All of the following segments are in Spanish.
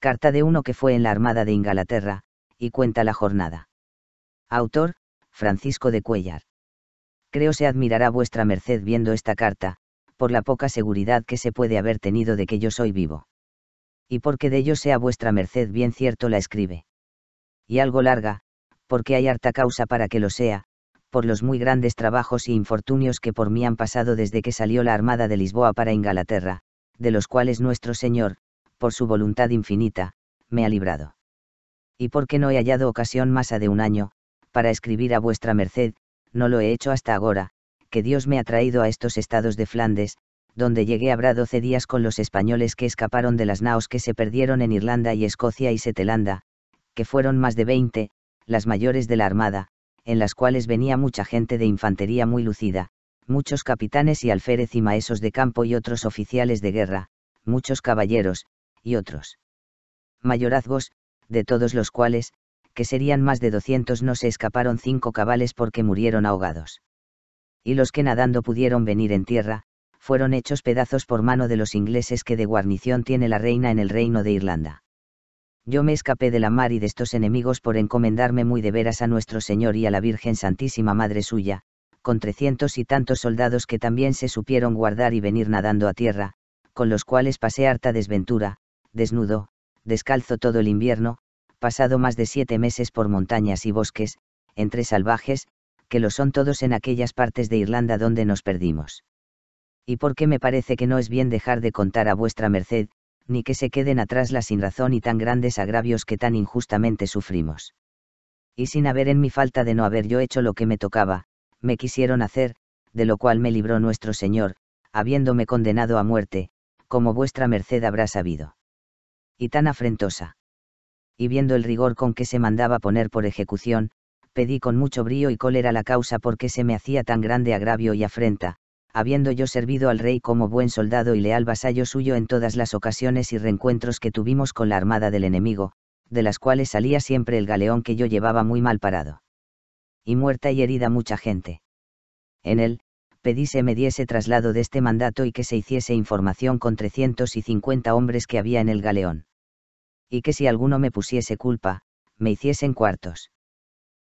carta de uno que fue en la Armada de Inglaterra, y cuenta la jornada. Autor, Francisco de Cuellar. Creo se admirará vuestra merced viendo esta carta, por la poca seguridad que se puede haber tenido de que yo soy vivo. Y porque de ello sea vuestra merced bien cierto la escribe. Y algo larga, porque hay harta causa para que lo sea, por los muy grandes trabajos y infortunios que por mí han pasado desde que salió la Armada de Lisboa para Inglaterra, de los cuales nuestro Señor, por su voluntad infinita, me ha librado. Y porque no he hallado ocasión más a de un año, para escribir a vuestra merced, no lo he hecho hasta ahora, que Dios me ha traído a estos estados de Flandes, donde llegué habrá doce días con los españoles que escaparon de las naos que se perdieron en Irlanda y Escocia y Setelanda, que fueron más de veinte, las mayores de la armada, en las cuales venía mucha gente de infantería muy lucida, muchos capitanes y alférez y maesos de campo y otros oficiales de guerra, muchos caballeros, y otros mayorazgos, de todos los cuales, que serían más de 200 no se escaparon cinco cabales porque murieron ahogados. Y los que nadando pudieron venir en tierra, fueron hechos pedazos por mano de los ingleses que de guarnición tiene la reina en el reino de Irlanda. Yo me escapé de la mar y de estos enemigos por encomendarme muy de veras a nuestro Señor y a la Virgen Santísima Madre suya, con trescientos y tantos soldados que también se supieron guardar y venir nadando a tierra, con los cuales pasé harta desventura, desnudo, descalzo todo el invierno, pasado más de siete meses por montañas y bosques, entre salvajes, que lo son todos en aquellas partes de Irlanda donde nos perdimos. Y porque me parece que no es bien dejar de contar a vuestra merced, ni que se queden atrás la sinrazón y tan grandes agravios que tan injustamente sufrimos. Y sin haber en mi falta de no haber yo hecho lo que me tocaba, me quisieron hacer, de lo cual me libró nuestro Señor, habiéndome condenado a muerte, como vuestra merced habrá sabido y tan afrentosa. Y viendo el rigor con que se mandaba poner por ejecución, pedí con mucho brío y cólera la causa por qué se me hacía tan grande agravio y afrenta, habiendo yo servido al rey como buen soldado y leal vasallo suyo en todas las ocasiones y reencuentros que tuvimos con la armada del enemigo, de las cuales salía siempre el galeón que yo llevaba muy mal parado. Y muerta y herida mucha gente. En él, pedí se me diese traslado de este mandato y que se hiciese información con trescientos y cincuenta hombres que había en el galeón y que si alguno me pusiese culpa, me hiciesen cuartos.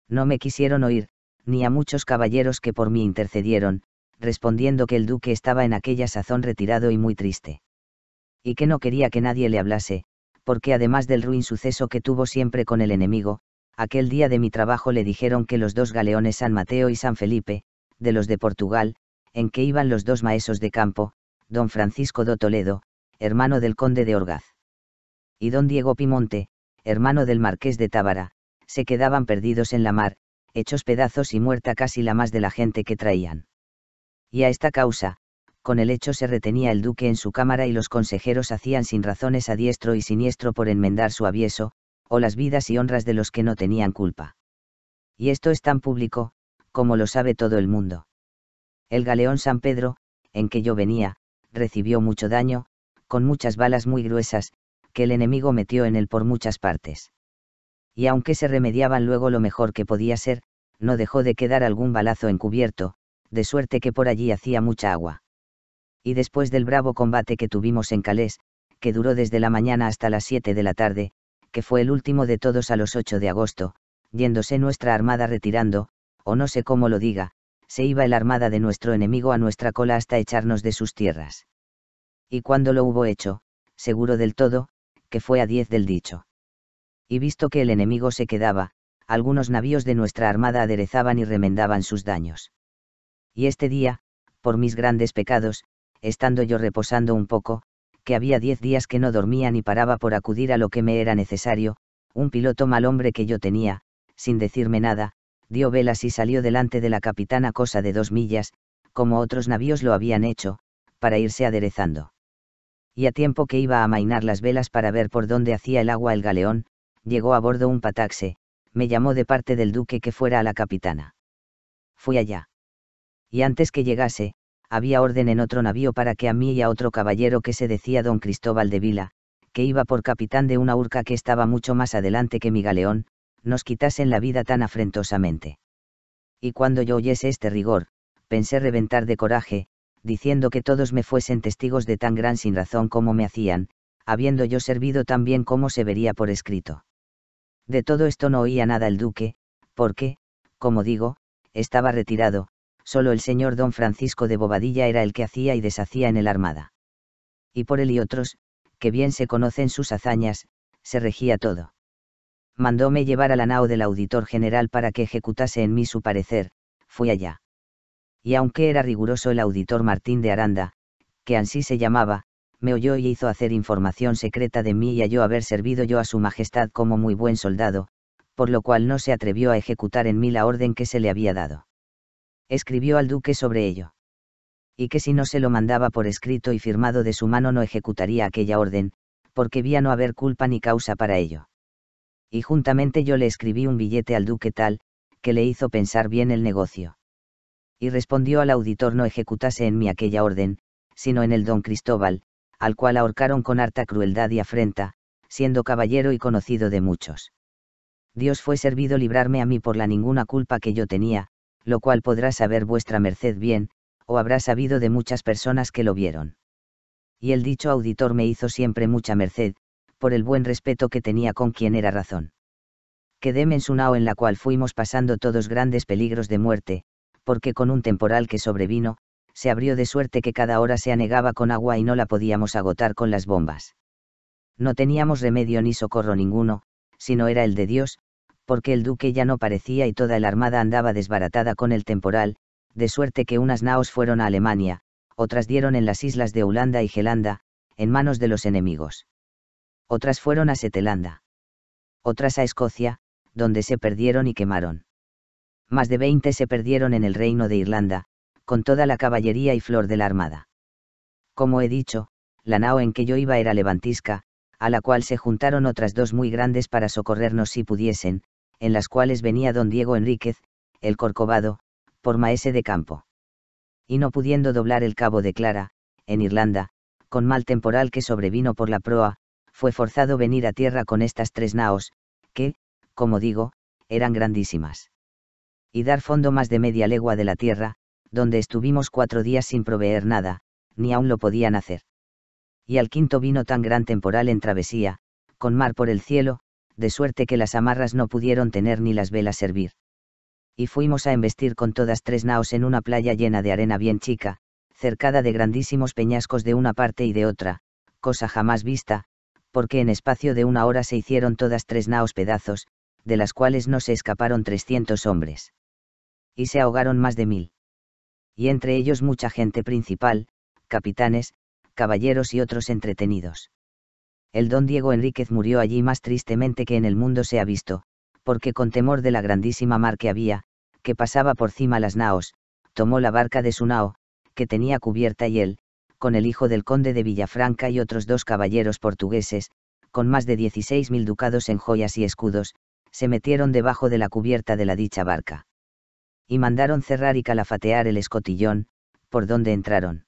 No me quisieron oír, ni a muchos caballeros que por mí intercedieron, respondiendo que el duque estaba en aquella sazón retirado y muy triste. Y que no quería que nadie le hablase, porque además del ruin suceso que tuvo siempre con el enemigo, aquel día de mi trabajo le dijeron que los dos galeones San Mateo y San Felipe, de los de Portugal, en que iban los dos maesos de campo, don Francisco de Toledo, hermano del conde de Orgaz y don Diego Pimonte, hermano del marqués de Tábara, se quedaban perdidos en la mar, hechos pedazos y muerta casi la más de la gente que traían. Y a esta causa, con el hecho se retenía el duque en su cámara y los consejeros hacían sin razones a diestro y siniestro por enmendar su avieso, o las vidas y honras de los que no tenían culpa. Y esto es tan público, como lo sabe todo el mundo. El galeón San Pedro, en que yo venía, recibió mucho daño, con muchas balas muy gruesas, que el enemigo metió en él por muchas partes. Y aunque se remediaban luego lo mejor que podía ser, no dejó de quedar algún balazo encubierto, de suerte que por allí hacía mucha agua. Y después del bravo combate que tuvimos en Calés, que duró desde la mañana hasta las siete de la tarde, que fue el último de todos a los 8 de agosto, yéndose nuestra armada retirando, o no sé cómo lo diga, se iba el armada de nuestro enemigo a nuestra cola hasta echarnos de sus tierras. Y cuando lo hubo hecho, seguro del todo, que fue a diez del dicho. Y visto que el enemigo se quedaba, algunos navíos de nuestra armada aderezaban y remendaban sus daños. Y este día, por mis grandes pecados, estando yo reposando un poco, que había diez días que no dormía ni paraba por acudir a lo que me era necesario, un piloto mal hombre que yo tenía, sin decirme nada, dio velas y salió delante de la capitana cosa de dos millas, como otros navíos lo habían hecho, para irse aderezando y a tiempo que iba a amainar las velas para ver por dónde hacía el agua el galeón, llegó a bordo un pataxe, me llamó de parte del duque que fuera a la capitana. Fui allá. Y antes que llegase, había orden en otro navío para que a mí y a otro caballero que se decía don Cristóbal de Vila, que iba por capitán de una urca que estaba mucho más adelante que mi galeón, nos quitasen la vida tan afrentosamente. Y cuando yo oyese este rigor, pensé reventar de coraje, diciendo que todos me fuesen testigos de tan gran sinrazón como me hacían, habiendo yo servido tan bien como se vería por escrito. De todo esto no oía nada el duque, porque, como digo, estaba retirado, solo el señor don Francisco de Bobadilla era el que hacía y deshacía en el armada. Y por él y otros, que bien se conocen sus hazañas, se regía todo. Mandóme llevar a la nao del auditor general para que ejecutase en mí su parecer, fui allá y aunque era riguroso el auditor Martín de Aranda, que ansí se llamaba, me oyó y hizo hacer información secreta de mí y halló haber servido yo a su majestad como muy buen soldado, por lo cual no se atrevió a ejecutar en mí la orden que se le había dado. Escribió al duque sobre ello. Y que si no se lo mandaba por escrito y firmado de su mano no ejecutaría aquella orden, porque vía no haber culpa ni causa para ello. Y juntamente yo le escribí un billete al duque tal, que le hizo pensar bien el negocio y respondió al auditor no ejecutase en mí aquella orden, sino en el don Cristóbal, al cual ahorcaron con harta crueldad y afrenta, siendo caballero y conocido de muchos. Dios fue servido librarme a mí por la ninguna culpa que yo tenía, lo cual podrá saber vuestra merced bien, o habrá sabido de muchas personas que lo vieron. Y el dicho auditor me hizo siempre mucha merced, por el buen respeto que tenía con quien era razón. Quedé nao en la cual fuimos pasando todos grandes peligros de muerte, porque con un temporal que sobrevino, se abrió de suerte que cada hora se anegaba con agua y no la podíamos agotar con las bombas. No teníamos remedio ni socorro ninguno, sino era el de Dios, porque el duque ya no parecía y toda la armada andaba desbaratada con el temporal, de suerte que unas naos fueron a Alemania, otras dieron en las islas de Holanda y Gelanda, en manos de los enemigos. Otras fueron a Setelanda. Otras a Escocia, donde se perdieron y quemaron más de veinte se perdieron en el Reino de Irlanda, con toda la caballería y flor de la armada. Como he dicho, la nao en que yo iba era levantisca, a la cual se juntaron otras dos muy grandes para socorrernos si pudiesen, en las cuales venía don Diego Enríquez, el Corcovado, por maese de campo. Y no pudiendo doblar el cabo de Clara, en Irlanda, con mal temporal que sobrevino por la proa, fue forzado venir a tierra con estas tres naos, que, como digo, eran grandísimas y dar fondo más de media legua de la tierra, donde estuvimos cuatro días sin proveer nada, ni aún lo podían hacer. Y al quinto vino tan gran temporal en travesía, con mar por el cielo, de suerte que las amarras no pudieron tener ni las velas servir. Y fuimos a embestir con todas tres naos en una playa llena de arena bien chica, cercada de grandísimos peñascos de una parte y de otra, cosa jamás vista, porque en espacio de una hora se hicieron todas tres naos pedazos, de las cuales no se escaparon 300 hombres y se ahogaron más de mil. Y entre ellos mucha gente principal, capitanes, caballeros y otros entretenidos. El don Diego Enríquez murió allí más tristemente que en el mundo se ha visto, porque con temor de la grandísima mar que había, que pasaba por cima las naos, tomó la barca de su nao, que tenía cubierta y él, con el hijo del conde de Villafranca y otros dos caballeros portugueses, con más de dieciséis mil ducados en joyas y escudos, se metieron debajo de la cubierta de la dicha barca y mandaron cerrar y calafatear el escotillón, por donde entraron.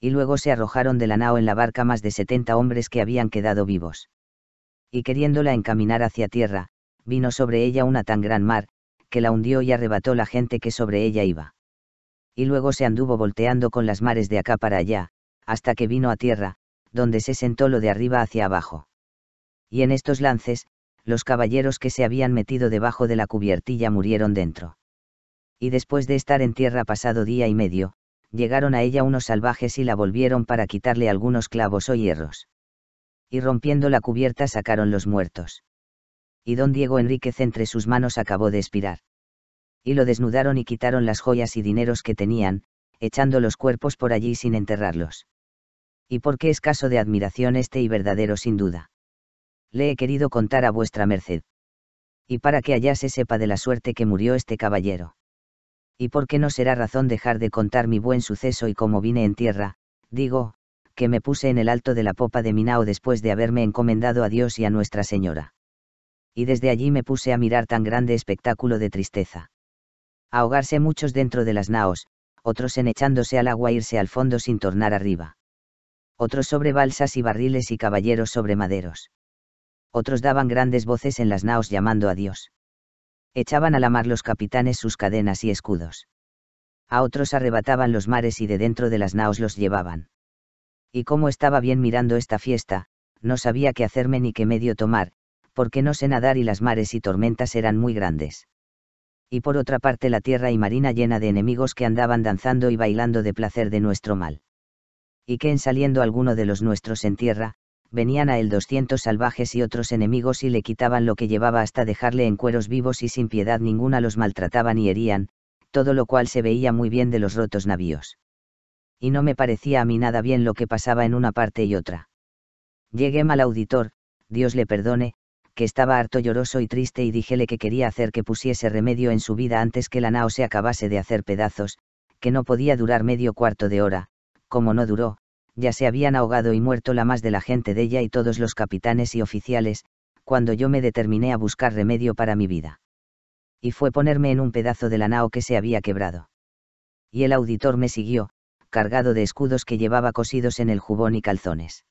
Y luego se arrojaron de la nao en la barca más de setenta hombres que habían quedado vivos. Y queriéndola encaminar hacia tierra, vino sobre ella una tan gran mar, que la hundió y arrebató la gente que sobre ella iba. Y luego se anduvo volteando con las mares de acá para allá, hasta que vino a tierra, donde se sentó lo de arriba hacia abajo. Y en estos lances, los caballeros que se habían metido debajo de la cubiertilla murieron dentro y después de estar en tierra pasado día y medio, llegaron a ella unos salvajes y la volvieron para quitarle algunos clavos o hierros. Y rompiendo la cubierta sacaron los muertos. Y don Diego Enríquez entre sus manos acabó de expirar. Y lo desnudaron y quitaron las joyas y dineros que tenían, echando los cuerpos por allí sin enterrarlos. Y por qué es caso de admiración este y verdadero sin duda. Le he querido contar a vuestra merced. Y para que allá se sepa de la suerte que murió este caballero y qué no será razón dejar de contar mi buen suceso y cómo vine en tierra, digo, que me puse en el alto de la popa de mi nao después de haberme encomendado a Dios y a Nuestra Señora. Y desde allí me puse a mirar tan grande espectáculo de tristeza. Ahogarse muchos dentro de las naos, otros en echándose al agua irse al fondo sin tornar arriba. Otros sobre balsas y barriles y caballeros sobre maderos. Otros daban grandes voces en las naos llamando a Dios echaban a la mar los capitanes sus cadenas y escudos. A otros arrebataban los mares y de dentro de las naos los llevaban. Y como estaba bien mirando esta fiesta, no sabía qué hacerme ni qué medio tomar, porque no sé nadar y las mares y tormentas eran muy grandes. Y por otra parte la tierra y marina llena de enemigos que andaban danzando y bailando de placer de nuestro mal. Y que en saliendo alguno de los nuestros en tierra, venían a él 200 salvajes y otros enemigos y le quitaban lo que llevaba hasta dejarle en cueros vivos y sin piedad ninguna los maltrataban y herían, todo lo cual se veía muy bien de los rotos navíos. Y no me parecía a mí nada bien lo que pasaba en una parte y otra. Llegué mal auditor, Dios le perdone, que estaba harto lloroso y triste y díjele que quería hacer que pusiese remedio en su vida antes que la nao se acabase de hacer pedazos, que no podía durar medio cuarto de hora, como no duró, ya se habían ahogado y muerto la más de la gente de ella y todos los capitanes y oficiales, cuando yo me determiné a buscar remedio para mi vida. Y fue ponerme en un pedazo de la nao que se había quebrado. Y el auditor me siguió, cargado de escudos que llevaba cosidos en el jubón y calzones.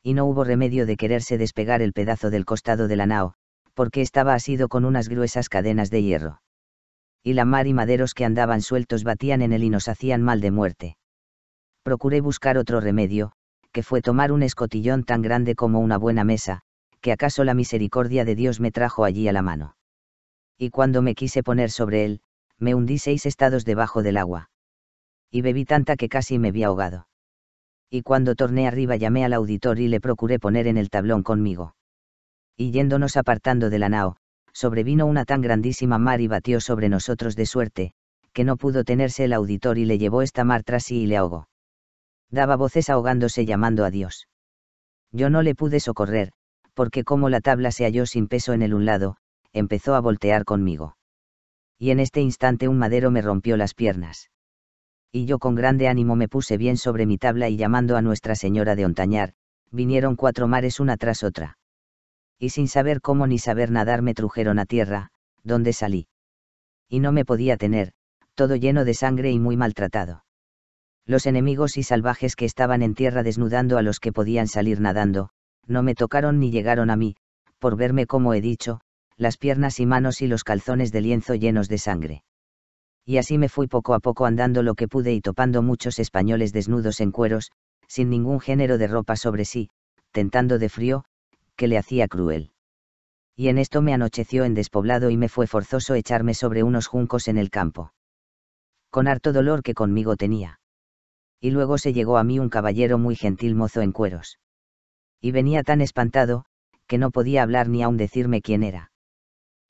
Y no hubo remedio de quererse despegar el pedazo del costado de la nao, porque estaba asido con unas gruesas cadenas de hierro. Y la mar y maderos que andaban sueltos batían en él y nos hacían mal de muerte procuré buscar otro remedio, que fue tomar un escotillón tan grande como una buena mesa, que acaso la misericordia de Dios me trajo allí a la mano. Y cuando me quise poner sobre él, me hundí seis estados debajo del agua. Y bebí tanta que casi me vi ahogado. Y cuando torné arriba llamé al auditor y le procuré poner en el tablón conmigo. Y yéndonos apartando de la nao, sobrevino una tan grandísima mar y batió sobre nosotros de suerte, que no pudo tenerse el auditor y le llevó esta mar tras sí y le ahogó daba voces ahogándose llamando a Dios. Yo no le pude socorrer, porque como la tabla se halló sin peso en el un lado, empezó a voltear conmigo. Y en este instante un madero me rompió las piernas. Y yo con grande ánimo me puse bien sobre mi tabla y llamando a Nuestra Señora de Ontañar, vinieron cuatro mares una tras otra. Y sin saber cómo ni saber nadar me trujeron a tierra, donde salí. Y no me podía tener, todo lleno de sangre y muy maltratado. Los enemigos y salvajes que estaban en tierra desnudando a los que podían salir nadando, no me tocaron ni llegaron a mí, por verme como he dicho, las piernas y manos y los calzones de lienzo llenos de sangre. Y así me fui poco a poco andando lo que pude y topando muchos españoles desnudos en cueros, sin ningún género de ropa sobre sí, tentando de frío, que le hacía cruel. Y en esto me anocheció en despoblado y me fue forzoso echarme sobre unos juncos en el campo. Con harto dolor que conmigo tenía y luego se llegó a mí un caballero muy gentil mozo en cueros. Y venía tan espantado, que no podía hablar ni aun decirme quién era.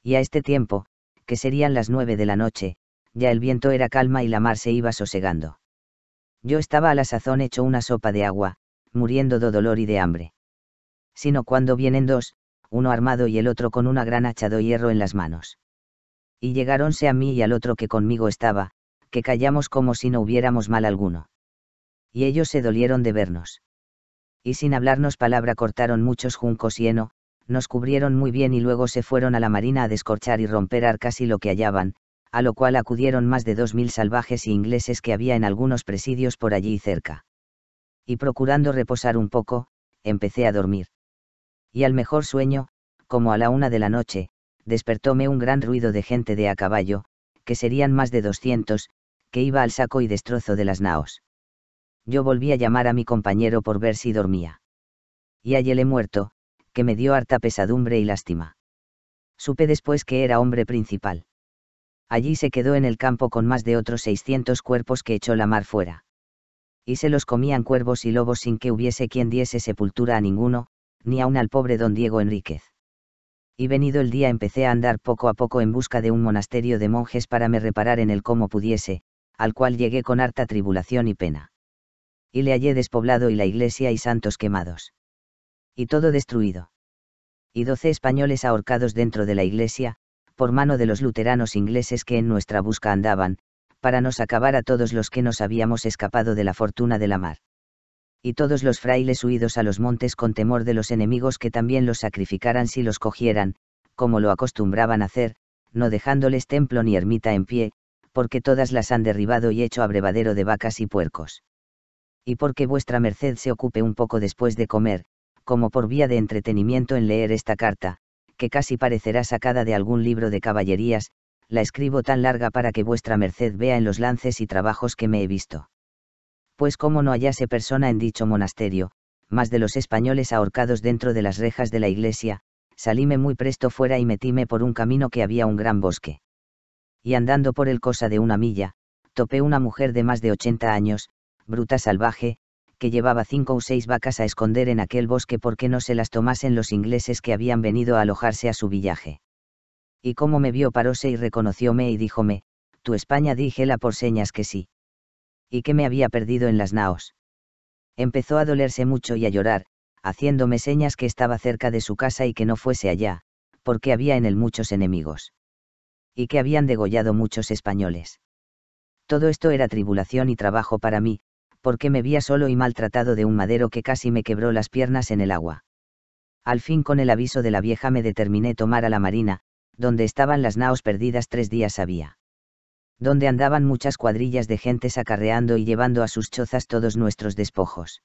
Y a este tiempo, que serían las nueve de la noche, ya el viento era calma y la mar se iba sosegando. Yo estaba a la sazón hecho una sopa de agua, muriendo de dolor y de hambre. Sino cuando vienen dos, uno armado y el otro con una gran hacha de hierro en las manos. Y llegáronse a mí y al otro que conmigo estaba, que callamos como si no hubiéramos mal alguno y ellos se dolieron de vernos. Y sin hablarnos palabra cortaron muchos juncos y heno, nos cubrieron muy bien y luego se fueron a la marina a descorchar y romper arcas y lo que hallaban, a lo cual acudieron más de dos mil salvajes y ingleses que había en algunos presidios por allí cerca. Y procurando reposar un poco, empecé a dormir. Y al mejor sueño, como a la una de la noche, despertóme un gran ruido de gente de a caballo, que serían más de doscientos, que iba al saco y destrozo de las naos yo volví a llamar a mi compañero por ver si dormía. Y hallele muerto, que me dio harta pesadumbre y lástima. Supe después que era hombre principal. Allí se quedó en el campo con más de otros 600 cuerpos que echó la mar fuera. Y se los comían cuervos y lobos sin que hubiese quien diese sepultura a ninguno, ni aun al pobre don Diego Enríquez. Y venido el día empecé a andar poco a poco en busca de un monasterio de monjes para me reparar en él como pudiese, al cual llegué con harta tribulación y pena y le hallé despoblado y la iglesia y santos quemados. Y todo destruido. Y doce españoles ahorcados dentro de la iglesia, por mano de los luteranos ingleses que en nuestra busca andaban, para nos acabar a todos los que nos habíamos escapado de la fortuna de la mar. Y todos los frailes huidos a los montes con temor de los enemigos que también los sacrificaran si los cogieran, como lo acostumbraban hacer, no dejándoles templo ni ermita en pie, porque todas las han derribado y hecho abrevadero de vacas y puercos y porque vuestra merced se ocupe un poco después de comer, como por vía de entretenimiento en leer esta carta, que casi parecerá sacada de algún libro de caballerías, la escribo tan larga para que vuestra merced vea en los lances y trabajos que me he visto. Pues como no hallase persona en dicho monasterio, más de los españoles ahorcados dentro de las rejas de la iglesia, salíme muy presto fuera y metíme por un camino que había un gran bosque. Y andando por el cosa de una milla, topé una mujer de más de ochenta años, bruta salvaje, que llevaba cinco o seis vacas a esconder en aquel bosque porque no se las tomasen los ingleses que habían venido a alojarse a su villaje. Y como me vio paróse y reconocióme y díjome, tu España la por señas que sí. Y que me había perdido en las naos. Empezó a dolerse mucho y a llorar, haciéndome señas que estaba cerca de su casa y que no fuese allá, porque había en él muchos enemigos. Y que habían degollado muchos españoles. Todo esto era tribulación y trabajo para mí, porque me vi solo y maltratado de un madero que casi me quebró las piernas en el agua. Al fin con el aviso de la vieja me determiné tomar a la marina, donde estaban las naos perdidas tres días había. Donde andaban muchas cuadrillas de gentes acarreando y llevando a sus chozas todos nuestros despojos.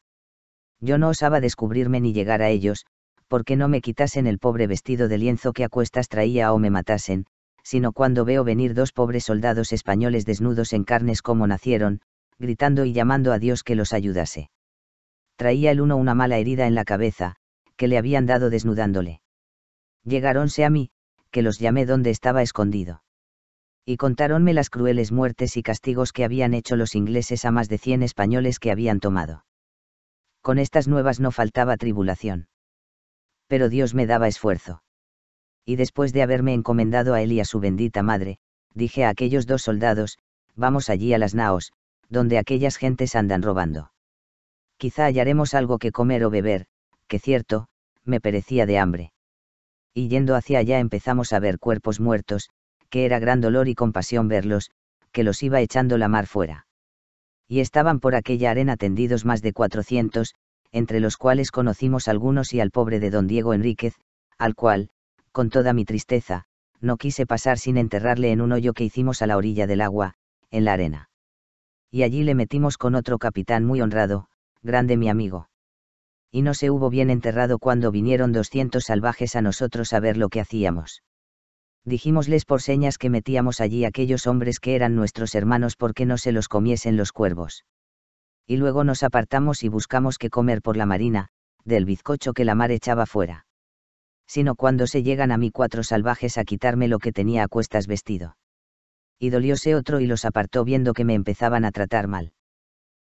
Yo no osaba descubrirme ni llegar a ellos, porque no me quitasen el pobre vestido de lienzo que a cuestas traía o me matasen, sino cuando veo venir dos pobres soldados españoles desnudos en carnes como nacieron, gritando y llamando a Dios que los ayudase. Traía el uno una mala herida en la cabeza, que le habían dado desnudándole. llegáronse a mí, que los llamé donde estaba escondido. Y contáronme las crueles muertes y castigos que habían hecho los ingleses a más de cien españoles que habían tomado. Con estas nuevas no faltaba tribulación. Pero Dios me daba esfuerzo. Y después de haberme encomendado a él y a su bendita madre, dije a aquellos dos soldados, vamos allí a las naos, donde aquellas gentes andan robando. Quizá hallaremos algo que comer o beber, que cierto, me perecía de hambre. Y yendo hacia allá empezamos a ver cuerpos muertos, que era gran dolor y compasión verlos, que los iba echando la mar fuera. Y estaban por aquella arena tendidos más de cuatrocientos, entre los cuales conocimos algunos y al pobre de don Diego Enríquez, al cual, con toda mi tristeza, no quise pasar sin enterrarle en un hoyo que hicimos a la orilla del agua, en la arena y allí le metimos con otro capitán muy honrado, grande mi amigo. Y no se hubo bien enterrado cuando vinieron doscientos salvajes a nosotros a ver lo que hacíamos. Dijimosles por señas que metíamos allí aquellos hombres que eran nuestros hermanos porque no se los comiesen los cuervos. Y luego nos apartamos y buscamos qué comer por la marina, del bizcocho que la mar echaba fuera. Sino cuando se llegan a mí cuatro salvajes a quitarme lo que tenía a cuestas vestido y dolióse otro y los apartó viendo que me empezaban a tratar mal.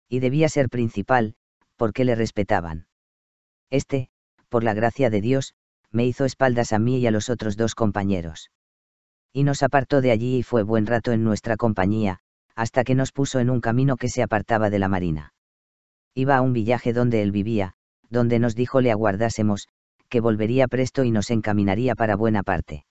Y debía ser principal, porque le respetaban. Este, por la gracia de Dios, me hizo espaldas a mí y a los otros dos compañeros. Y nos apartó de allí y fue buen rato en nuestra compañía, hasta que nos puso en un camino que se apartaba de la marina. Iba a un villaje donde él vivía, donde nos dijo le aguardásemos, que volvería presto y nos encaminaría para buena parte.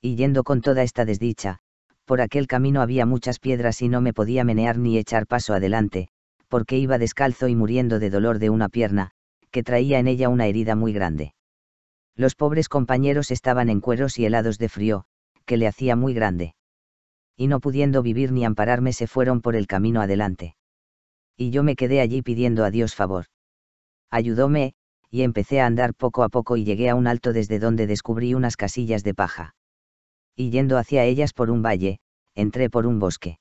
Y yendo con toda esta desdicha, por aquel camino había muchas piedras y no me podía menear ni echar paso adelante, porque iba descalzo y muriendo de dolor de una pierna, que traía en ella una herida muy grande. Los pobres compañeros estaban en cueros y helados de frío, que le hacía muy grande. Y no pudiendo vivir ni ampararme se fueron por el camino adelante. Y yo me quedé allí pidiendo a Dios favor. Ayudóme, y empecé a andar poco a poco y llegué a un alto desde donde descubrí unas casillas de paja y yendo hacia ellas por un valle, entré por un bosque.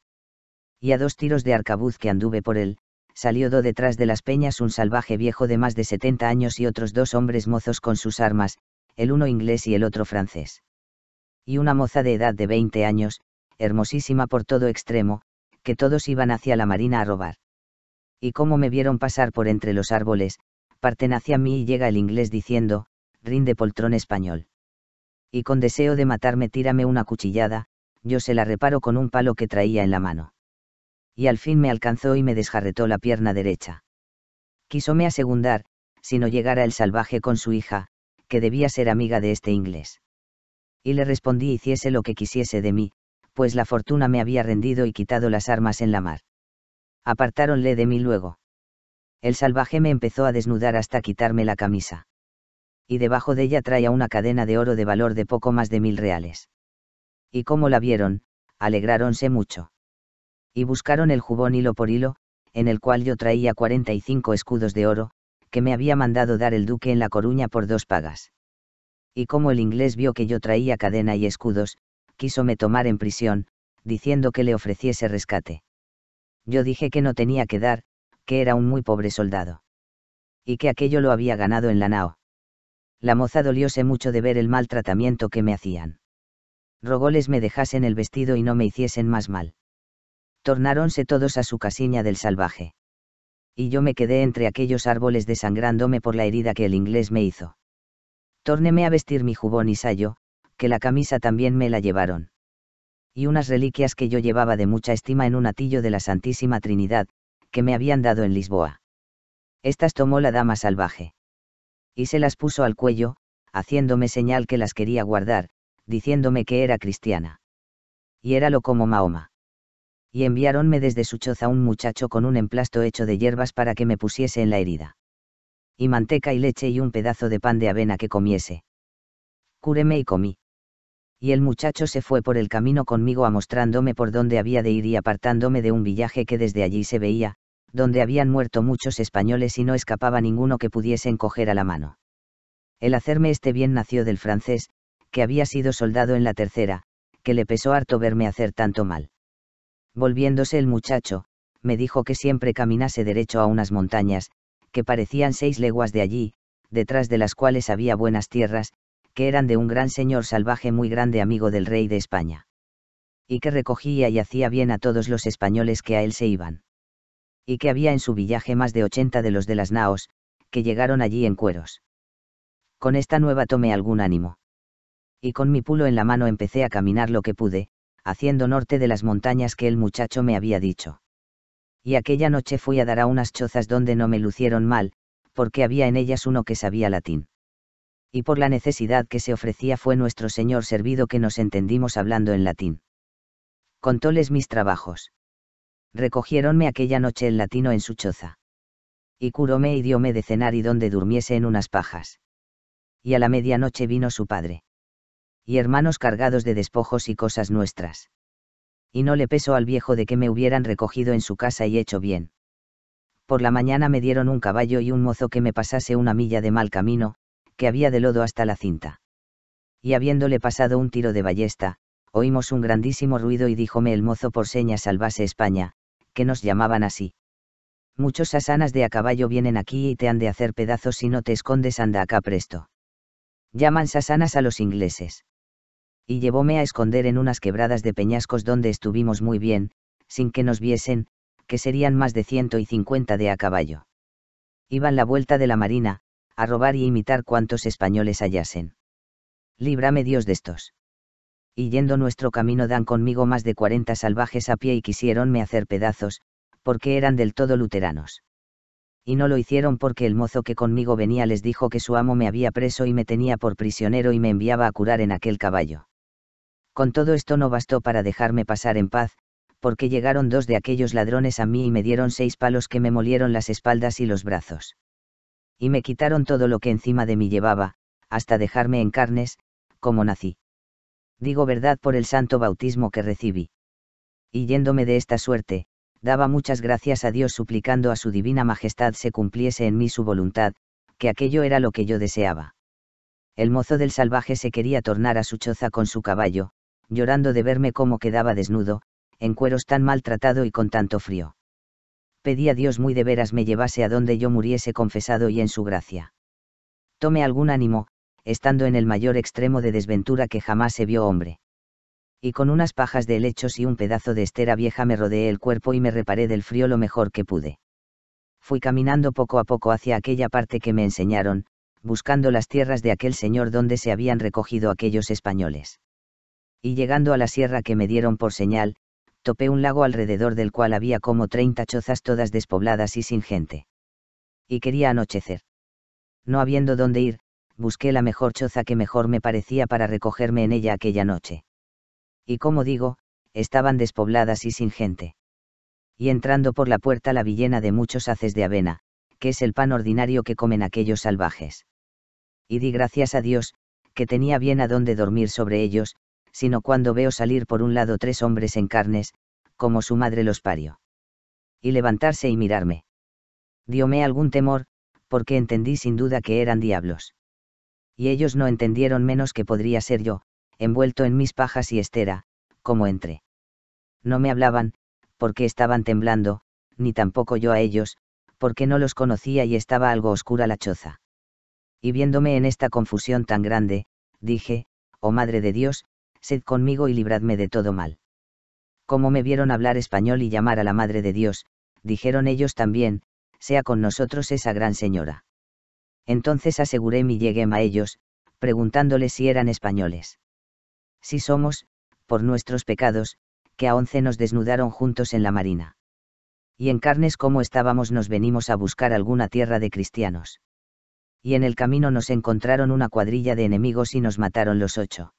Y a dos tiros de arcabuz que anduve por él, salió do detrás de las peñas un salvaje viejo de más de setenta años y otros dos hombres mozos con sus armas, el uno inglés y el otro francés. Y una moza de edad de veinte años, hermosísima por todo extremo, que todos iban hacia la marina a robar. Y como me vieron pasar por entre los árboles, parten hacia mí y llega el inglés diciendo, rinde poltrón español y con deseo de matarme tírame una cuchillada, yo se la reparo con un palo que traía en la mano. Y al fin me alcanzó y me desjarretó la pierna derecha. Quisome asegundar, si no llegara el salvaje con su hija, que debía ser amiga de este inglés. Y le respondí hiciese lo que quisiese de mí, pues la fortuna me había rendido y quitado las armas en la mar. Apartáronle de mí luego. El salvaje me empezó a desnudar hasta quitarme la camisa y debajo de ella traía una cadena de oro de valor de poco más de mil reales. Y como la vieron, alegráronse mucho. Y buscaron el jubón hilo por hilo, en el cual yo traía cuarenta y cinco escudos de oro, que me había mandado dar el duque en La Coruña por dos pagas. Y como el inglés vio que yo traía cadena y escudos, quiso me tomar en prisión, diciendo que le ofreciese rescate. Yo dije que no tenía que dar, que era un muy pobre soldado. Y que aquello lo había ganado en la nao la moza dolióse mucho de ver el mal tratamiento que me hacían. Rogóles me dejasen el vestido y no me hiciesen más mal. Tornáronse todos a su casiña del salvaje. Y yo me quedé entre aquellos árboles desangrándome por la herida que el inglés me hizo. Tórneme a vestir mi jubón y sayo, que la camisa también me la llevaron. Y unas reliquias que yo llevaba de mucha estima en un atillo de la Santísima Trinidad, que me habían dado en Lisboa. Estas tomó la dama salvaje y se las puso al cuello, haciéndome señal que las quería guardar, diciéndome que era cristiana. Y éralo como Mahoma. Y enviáronme desde su choza un muchacho con un emplasto hecho de hierbas para que me pusiese en la herida. Y manteca y leche y un pedazo de pan de avena que comiese. Cúreme y comí. Y el muchacho se fue por el camino conmigo mostrándome por dónde había de ir y apartándome de un villaje que desde allí se veía, donde habían muerto muchos españoles y no escapaba ninguno que pudiesen coger a la mano. El hacerme este bien nació del francés, que había sido soldado en la tercera, que le pesó harto verme hacer tanto mal. Volviéndose el muchacho, me dijo que siempre caminase derecho a unas montañas, que parecían seis leguas de allí, detrás de las cuales había buenas tierras, que eran de un gran señor salvaje muy grande amigo del rey de España. Y que recogía y hacía bien a todos los españoles que a él se iban y que había en su villaje más de 80 de los de las naos, que llegaron allí en cueros. Con esta nueva tomé algún ánimo. Y con mi pulo en la mano empecé a caminar lo que pude, haciendo norte de las montañas que el muchacho me había dicho. Y aquella noche fui a dar a unas chozas donde no me lucieron mal, porque había en ellas uno que sabía latín. Y por la necesidad que se ofrecía fue nuestro señor servido que nos entendimos hablando en latín. Contóles mis trabajos recogiéronme aquella noche el latino en su choza. Y curóme y dióme de cenar y donde durmiese en unas pajas. Y a la medianoche vino su padre. Y hermanos cargados de despojos y cosas nuestras. Y no le pesó al viejo de que me hubieran recogido en su casa y hecho bien. Por la mañana me dieron un caballo y un mozo que me pasase una milla de mal camino, que había de lodo hasta la cinta. Y habiéndole pasado un tiro de ballesta, oímos un grandísimo ruido y díjome el mozo por señas salvase España, que nos llamaban así. Muchos sasanas de a caballo vienen aquí y te han de hacer pedazos si no te escondes, anda acá presto. Llaman sasanas a los ingleses. Y llevóme a esconder en unas quebradas de peñascos donde estuvimos muy bien, sin que nos viesen, que serían más de 150 de a caballo. Iban la vuelta de la marina, a robar y imitar cuantos españoles hallasen. Líbrame Dios de estos y yendo nuestro camino dan conmigo más de cuarenta salvajes a pie y quisiéronme hacer pedazos, porque eran del todo luteranos. Y no lo hicieron porque el mozo que conmigo venía les dijo que su amo me había preso y me tenía por prisionero y me enviaba a curar en aquel caballo. Con todo esto no bastó para dejarme pasar en paz, porque llegaron dos de aquellos ladrones a mí y me dieron seis palos que me molieron las espaldas y los brazos. Y me quitaron todo lo que encima de mí llevaba, hasta dejarme en carnes, como nací digo verdad por el santo bautismo que recibí. Y yéndome de esta suerte, daba muchas gracias a Dios suplicando a su divina majestad se cumpliese en mí su voluntad, que aquello era lo que yo deseaba. El mozo del salvaje se quería tornar a su choza con su caballo, llorando de verme cómo quedaba desnudo, en cueros tan maltratado y con tanto frío. Pedí a Dios muy de veras me llevase a donde yo muriese confesado y en su gracia. Tome algún ánimo, estando en el mayor extremo de desventura que jamás se vio hombre. Y con unas pajas de helechos y un pedazo de estera vieja me rodeé el cuerpo y me reparé del frío lo mejor que pude. Fui caminando poco a poco hacia aquella parte que me enseñaron, buscando las tierras de aquel señor donde se habían recogido aquellos españoles. Y llegando a la sierra que me dieron por señal, topé un lago alrededor del cual había como treinta chozas todas despobladas y sin gente. Y quería anochecer. No habiendo dónde ir, busqué la mejor choza que mejor me parecía para recogerme en ella aquella noche. Y como digo, estaban despobladas y sin gente. Y entrando por la puerta la villena de muchos haces de avena, que es el pan ordinario que comen aquellos salvajes. Y di gracias a Dios, que tenía bien a dónde dormir sobre ellos, sino cuando veo salir por un lado tres hombres en carnes, como su madre los parió. Y levantarse y mirarme. Diome algún temor, porque entendí sin duda que eran diablos y ellos no entendieron menos que podría ser yo, envuelto en mis pajas y estera, como entré. No me hablaban, porque estaban temblando, ni tampoco yo a ellos, porque no los conocía y estaba algo oscura la choza. Y viéndome en esta confusión tan grande, dije, oh Madre de Dios, sed conmigo y libradme de todo mal. Como me vieron hablar español y llamar a la Madre de Dios, dijeron ellos también, sea con nosotros esa gran señora. Entonces aseguré mi llegué a ellos, preguntándoles si eran españoles. Si somos, por nuestros pecados, que a once nos desnudaron juntos en la marina. Y en carnes como estábamos nos venimos a buscar alguna tierra de cristianos. Y en el camino nos encontraron una cuadrilla de enemigos y nos mataron los ocho.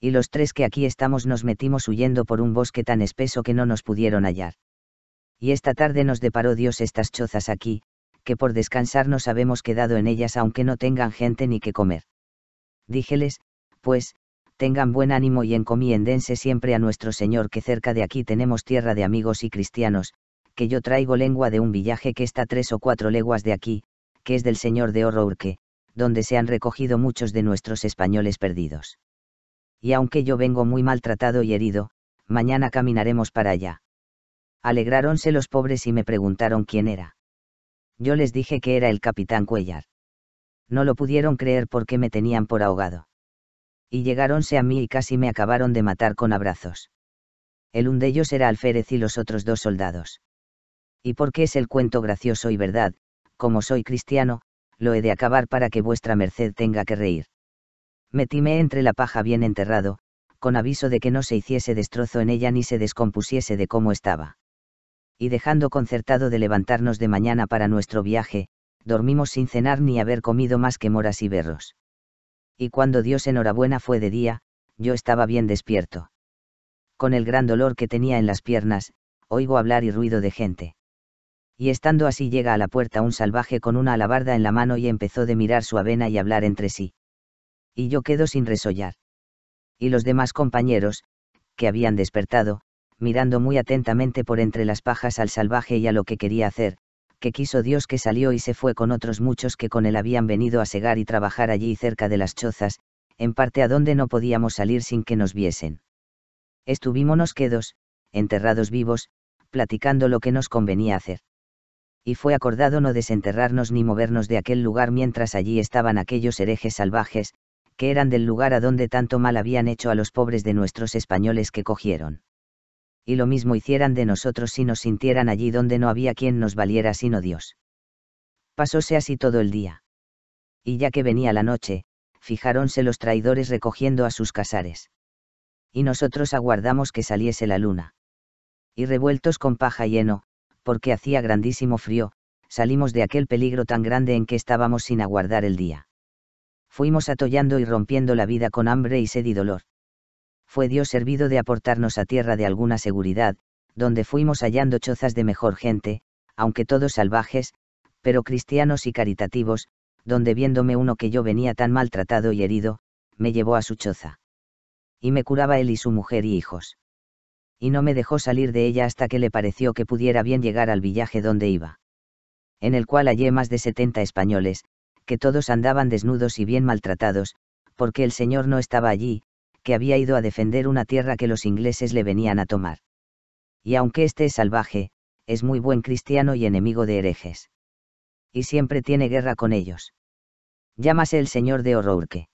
Y los tres que aquí estamos nos metimos huyendo por un bosque tan espeso que no nos pudieron hallar. Y esta tarde nos deparó Dios estas chozas aquí, que por descansar nos habemos quedado en ellas aunque no tengan gente ni que comer. Díjeles, pues, tengan buen ánimo y encomiéndense siempre a nuestro Señor que cerca de aquí tenemos tierra de amigos y cristianos, que yo traigo lengua de un villaje que está tres o cuatro leguas de aquí, que es del Señor de Urque, donde se han recogido muchos de nuestros españoles perdidos. Y aunque yo vengo muy maltratado y herido, mañana caminaremos para allá. Alegráronse los pobres y me preguntaron quién era yo les dije que era el capitán Cuellar. No lo pudieron creer porque me tenían por ahogado. Y llegáronse a mí y casi me acabaron de matar con abrazos. El un de ellos era alférez y los otros dos soldados. Y porque es el cuento gracioso y verdad, como soy cristiano, lo he de acabar para que vuestra merced tenga que reír. Metíme entre la paja bien enterrado, con aviso de que no se hiciese destrozo en ella ni se descompusiese de cómo estaba y dejando concertado de levantarnos de mañana para nuestro viaje, dormimos sin cenar ni haber comido más que moras y berros. Y cuando Dios enhorabuena fue de día, yo estaba bien despierto. Con el gran dolor que tenía en las piernas, oigo hablar y ruido de gente. Y estando así llega a la puerta un salvaje con una alabarda en la mano y empezó de mirar su avena y hablar entre sí. Y yo quedo sin resollar. Y los demás compañeros, que habían despertado, mirando muy atentamente por entre las pajas al salvaje y a lo que quería hacer, que quiso Dios que salió y se fue con otros muchos que con él habían venido a segar y trabajar allí cerca de las chozas, en parte a donde no podíamos salir sin que nos viesen. Estuvimos quedos, enterrados vivos, platicando lo que nos convenía hacer. Y fue acordado no desenterrarnos ni movernos de aquel lugar mientras allí estaban aquellos herejes salvajes, que eran del lugar a donde tanto mal habían hecho a los pobres de nuestros españoles que cogieron y lo mismo hicieran de nosotros si nos sintieran allí donde no había quien nos valiera sino Dios. Pasóse así todo el día. Y ya que venía la noche, fijáronse los traidores recogiendo a sus casares. Y nosotros aguardamos que saliese la luna. Y revueltos con paja lleno, porque hacía grandísimo frío, salimos de aquel peligro tan grande en que estábamos sin aguardar el día. Fuimos atollando y rompiendo la vida con hambre y sed y dolor fue Dios servido de aportarnos a tierra de alguna seguridad, donde fuimos hallando chozas de mejor gente, aunque todos salvajes, pero cristianos y caritativos, donde viéndome uno que yo venía tan maltratado y herido, me llevó a su choza. Y me curaba él y su mujer y hijos. Y no me dejó salir de ella hasta que le pareció que pudiera bien llegar al villaje donde iba. En el cual hallé más de setenta españoles, que todos andaban desnudos y bien maltratados, porque el Señor no estaba allí, que había ido a defender una tierra que los ingleses le venían a tomar. Y aunque este es salvaje, es muy buen cristiano y enemigo de herejes. Y siempre tiene guerra con ellos. Llámase el señor de O'Rourke.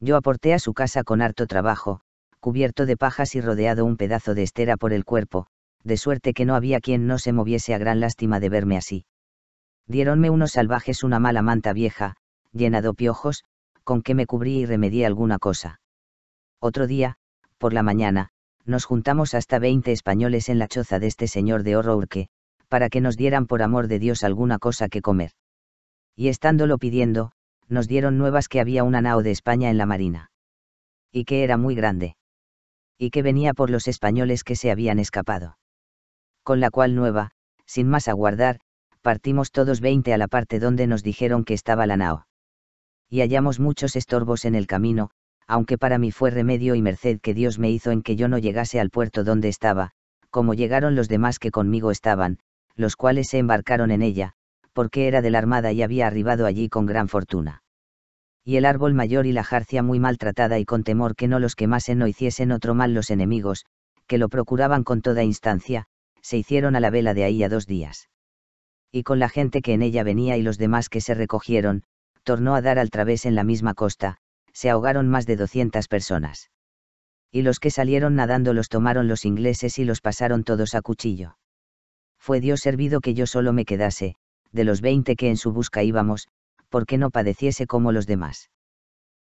Yo aporté a su casa con harto trabajo, cubierto de pajas y rodeado un pedazo de estera por el cuerpo, de suerte que no había quien no se moviese a gran lástima de verme así. diéronme unos salvajes una mala manta vieja, llena de piojos, con que me cubrí y remedí alguna cosa. Otro día, por la mañana, nos juntamos hasta veinte españoles en la choza de este señor de Urque, para que nos dieran por amor de Dios alguna cosa que comer. Y estándolo pidiendo, nos dieron nuevas que había una nao de España en la marina. Y que era muy grande. Y que venía por los españoles que se habían escapado. Con la cual nueva, sin más aguardar, partimos todos veinte a la parte donde nos dijeron que estaba la nao. Y hallamos muchos estorbos en el camino, aunque para mí fue remedio y merced que Dios me hizo en que yo no llegase al puerto donde estaba, como llegaron los demás que conmigo estaban, los cuales se embarcaron en ella, porque era de la armada y había arribado allí con gran fortuna. Y el árbol mayor y la jarcia muy maltratada y con temor que no los quemasen o hiciesen otro mal los enemigos, que lo procuraban con toda instancia, se hicieron a la vela de ahí a dos días. Y con la gente que en ella venía y los demás que se recogieron, tornó a dar al través en la misma costa, se ahogaron más de 200 personas. Y los que salieron nadando los tomaron los ingleses y los pasaron todos a cuchillo. Fue Dios servido que yo solo me quedase, de los 20 que en su busca íbamos, porque no padeciese como los demás.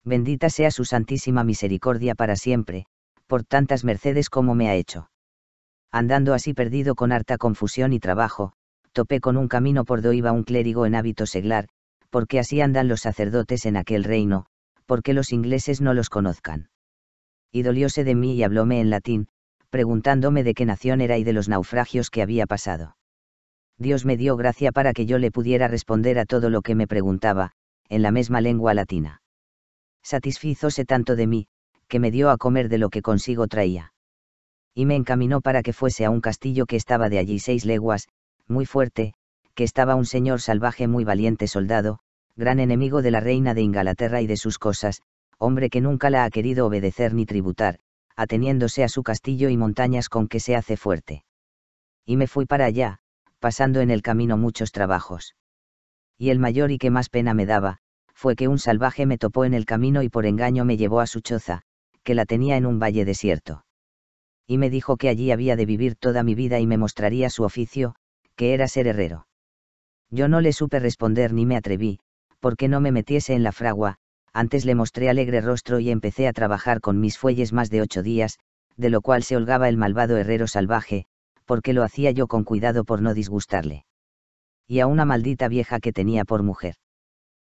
Bendita sea su santísima misericordia para siempre, por tantas mercedes como me ha hecho. Andando así perdido con harta confusión y trabajo, topé con un camino por do iba un clérigo en hábito seglar, porque así andan los sacerdotes en aquel reino, porque los ingleses no los conozcan. Y dolióse de mí y hablóme en latín, preguntándome de qué nación era y de los naufragios que había pasado. Dios me dio gracia para que yo le pudiera responder a todo lo que me preguntaba, en la misma lengua latina. Satisfizóse tanto de mí, que me dio a comer de lo que consigo traía. Y me encaminó para que fuese a un castillo que estaba de allí seis leguas, muy fuerte, que estaba un señor salvaje muy valiente soldado, gran enemigo de la reina de Inglaterra y de sus cosas, hombre que nunca la ha querido obedecer ni tributar, ateniéndose a su castillo y montañas con que se hace fuerte. Y me fui para allá, pasando en el camino muchos trabajos. Y el mayor y que más pena me daba, fue que un salvaje me topó en el camino y por engaño me llevó a su choza, que la tenía en un valle desierto. Y me dijo que allí había de vivir toda mi vida y me mostraría su oficio, que era ser herrero. Yo no le supe responder ni me atreví, porque no me metiese en la fragua, antes le mostré alegre rostro y empecé a trabajar con mis fuelles más de ocho días, de lo cual se holgaba el malvado herrero salvaje, porque lo hacía yo con cuidado por no disgustarle. Y a una maldita vieja que tenía por mujer.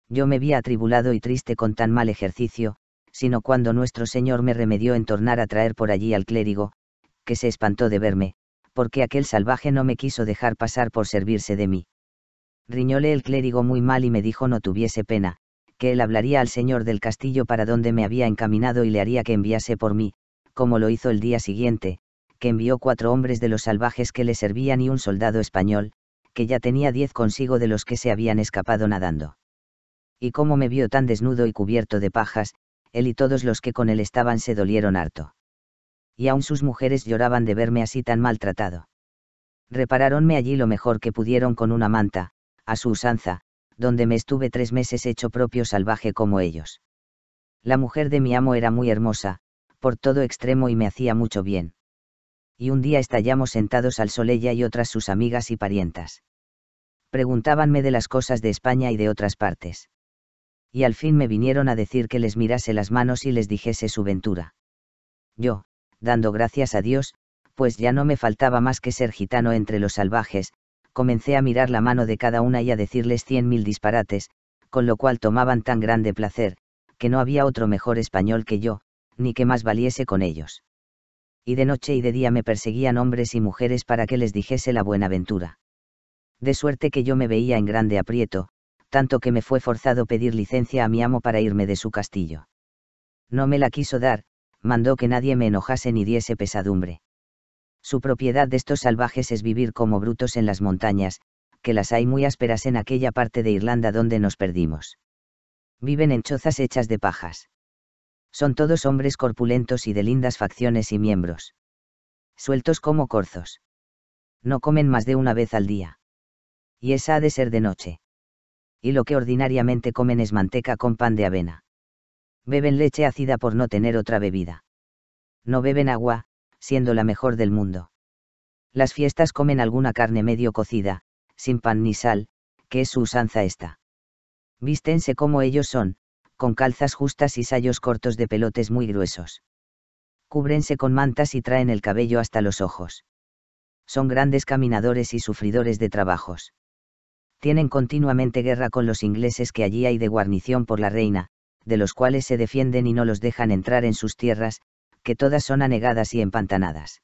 Yo me vi atribulado y triste con tan mal ejercicio, sino cuando nuestro Señor me remedió en tornar a traer por allí al clérigo, que se espantó de verme, porque aquel salvaje no me quiso dejar pasar por servirse de mí riñóle el clérigo muy mal y me dijo no tuviese pena, que él hablaría al señor del castillo para donde me había encaminado y le haría que enviase por mí, como lo hizo el día siguiente, que envió cuatro hombres de los salvajes que le servían y un soldado español, que ya tenía diez consigo de los que se habían escapado nadando. Y como me vio tan desnudo y cubierto de pajas, él y todos los que con él estaban se dolieron harto. Y aun sus mujeres lloraban de verme así tan maltratado. Reparáronme allí lo mejor que pudieron con una manta, a su usanza, donde me estuve tres meses hecho propio salvaje como ellos. La mujer de mi amo era muy hermosa, por todo extremo y me hacía mucho bien. Y un día estallamos sentados al solella y otras sus amigas y parientas. Preguntábanme de las cosas de España y de otras partes. Y al fin me vinieron a decir que les mirase las manos y les dijese su ventura. Yo, dando gracias a Dios, pues ya no me faltaba más que ser gitano entre los salvajes, comencé a mirar la mano de cada una y a decirles cien mil disparates, con lo cual tomaban tan grande placer, que no había otro mejor español que yo, ni que más valiese con ellos. Y de noche y de día me perseguían hombres y mujeres para que les dijese la buena ventura. De suerte que yo me veía en grande aprieto, tanto que me fue forzado pedir licencia a mi amo para irme de su castillo. No me la quiso dar, mandó que nadie me enojase ni diese pesadumbre. Su propiedad de estos salvajes es vivir como brutos en las montañas, que las hay muy ásperas en aquella parte de Irlanda donde nos perdimos. Viven en chozas hechas de pajas. Son todos hombres corpulentos y de lindas facciones y miembros. Sueltos como corzos. No comen más de una vez al día. Y esa ha de ser de noche. Y lo que ordinariamente comen es manteca con pan de avena. Beben leche ácida por no tener otra bebida. No beben agua, siendo la mejor del mundo. Las fiestas comen alguna carne medio cocida, sin pan ni sal, que es su usanza esta. Vístense como ellos son, con calzas justas y sayos cortos de pelotes muy gruesos. Cúbrense con mantas y traen el cabello hasta los ojos. Son grandes caminadores y sufridores de trabajos. Tienen continuamente guerra con los ingleses que allí hay de guarnición por la reina, de los cuales se defienden y no los dejan entrar en sus tierras, que todas son anegadas y empantanadas.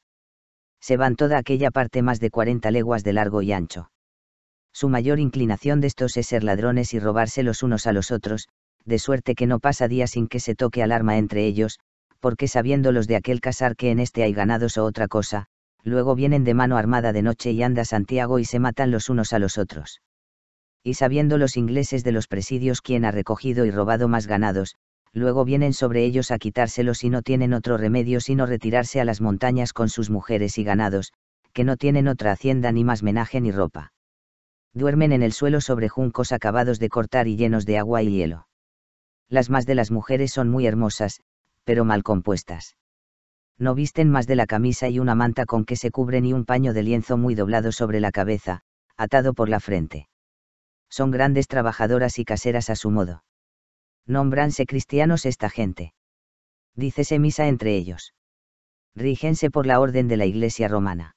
Se van toda aquella parte más de 40 leguas de largo y ancho. Su mayor inclinación de estos es ser ladrones y robarse los unos a los otros, de suerte que no pasa día sin que se toque alarma entre ellos, porque sabiendo los de aquel casar que en este hay ganados o otra cosa, luego vienen de mano armada de noche y anda Santiago y se matan los unos a los otros. Y sabiendo los ingleses de los presidios quién ha recogido y robado más ganados, luego vienen sobre ellos a quitárselos y no tienen otro remedio sino retirarse a las montañas con sus mujeres y ganados, que no tienen otra hacienda ni más menaje ni ropa. Duermen en el suelo sobre juncos acabados de cortar y llenos de agua y hielo. Las más de las mujeres son muy hermosas, pero mal compuestas. No visten más de la camisa y una manta con que se cubren y un paño de lienzo muy doblado sobre la cabeza, atado por la frente. Son grandes trabajadoras y caseras a su modo nombranse cristianos esta gente. Dícese misa entre ellos. Rígense por la orden de la Iglesia romana.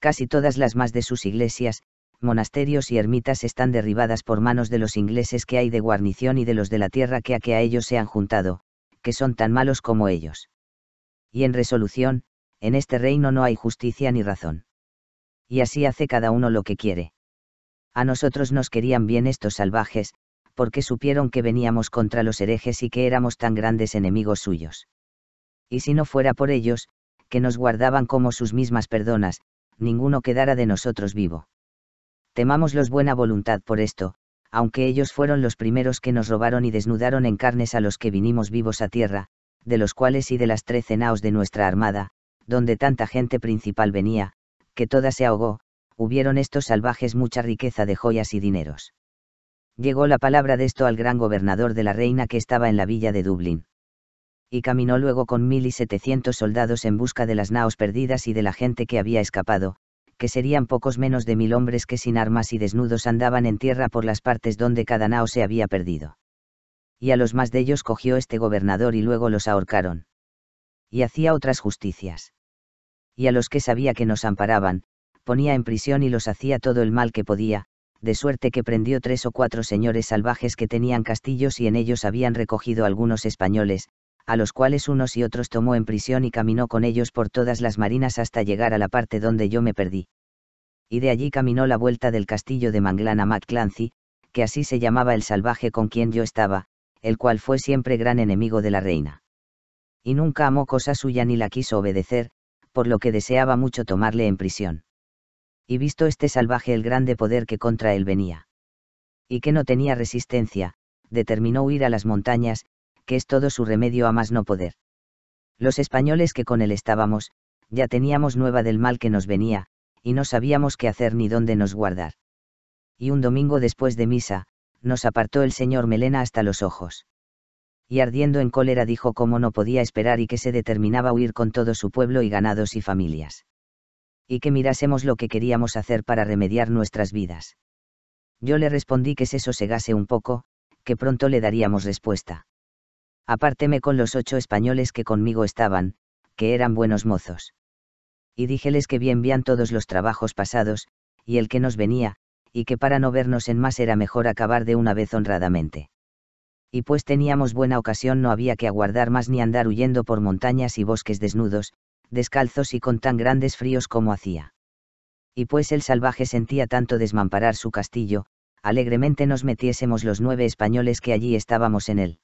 Casi todas las más de sus iglesias, monasterios y ermitas están derribadas por manos de los ingleses que hay de guarnición y de los de la tierra que a que a ellos se han juntado, que son tan malos como ellos. Y en resolución, en este reino no hay justicia ni razón. Y así hace cada uno lo que quiere. A nosotros nos querían bien estos salvajes, porque supieron que veníamos contra los herejes y que éramos tan grandes enemigos suyos. Y si no fuera por ellos, que nos guardaban como sus mismas perdonas, ninguno quedara de nosotros vivo. Temamos los buena voluntad por esto, aunque ellos fueron los primeros que nos robaron y desnudaron en carnes a los que vinimos vivos a tierra, de los cuales y de las trece naos de nuestra armada, donde tanta gente principal venía, que toda se ahogó, hubieron estos salvajes mucha riqueza de joyas y dineros. Llegó la palabra de esto al gran gobernador de la reina que estaba en la villa de Dublín. Y caminó luego con mil y setecientos soldados en busca de las naos perdidas y de la gente que había escapado, que serían pocos menos de mil hombres que sin armas y desnudos andaban en tierra por las partes donde cada nao se había perdido. Y a los más de ellos cogió este gobernador y luego los ahorcaron. Y hacía otras justicias. Y a los que sabía que nos amparaban, ponía en prisión y los hacía todo el mal que podía, de suerte que prendió tres o cuatro señores salvajes que tenían castillos y en ellos habían recogido algunos españoles, a los cuales unos y otros tomó en prisión y caminó con ellos por todas las marinas hasta llegar a la parte donde yo me perdí. Y de allí caminó la vuelta del castillo de Manglana a MacClancy, que así se llamaba el salvaje con quien yo estaba, el cual fue siempre gran enemigo de la reina. Y nunca amó cosa suya ni la quiso obedecer, por lo que deseaba mucho tomarle en prisión y visto este salvaje el grande poder que contra él venía. Y que no tenía resistencia, determinó huir a las montañas, que es todo su remedio a más no poder. Los españoles que con él estábamos, ya teníamos nueva del mal que nos venía, y no sabíamos qué hacer ni dónde nos guardar. Y un domingo después de misa, nos apartó el señor Melena hasta los ojos. Y ardiendo en cólera dijo cómo no podía esperar y que se determinaba huir con todo su pueblo y ganados y familias y que mirásemos lo que queríamos hacer para remediar nuestras vidas. Yo le respondí que se sosegase un poco, que pronto le daríamos respuesta. Apárteme con los ocho españoles que conmigo estaban, que eran buenos mozos. Y díjeles que bien vían todos los trabajos pasados, y el que nos venía, y que para no vernos en más era mejor acabar de una vez honradamente. Y pues teníamos buena ocasión no había que aguardar más ni andar huyendo por montañas y bosques desnudos, descalzos y con tan grandes fríos como hacía. Y pues el salvaje sentía tanto desmamparar su castillo, alegremente nos metiésemos los nueve españoles que allí estábamos en él.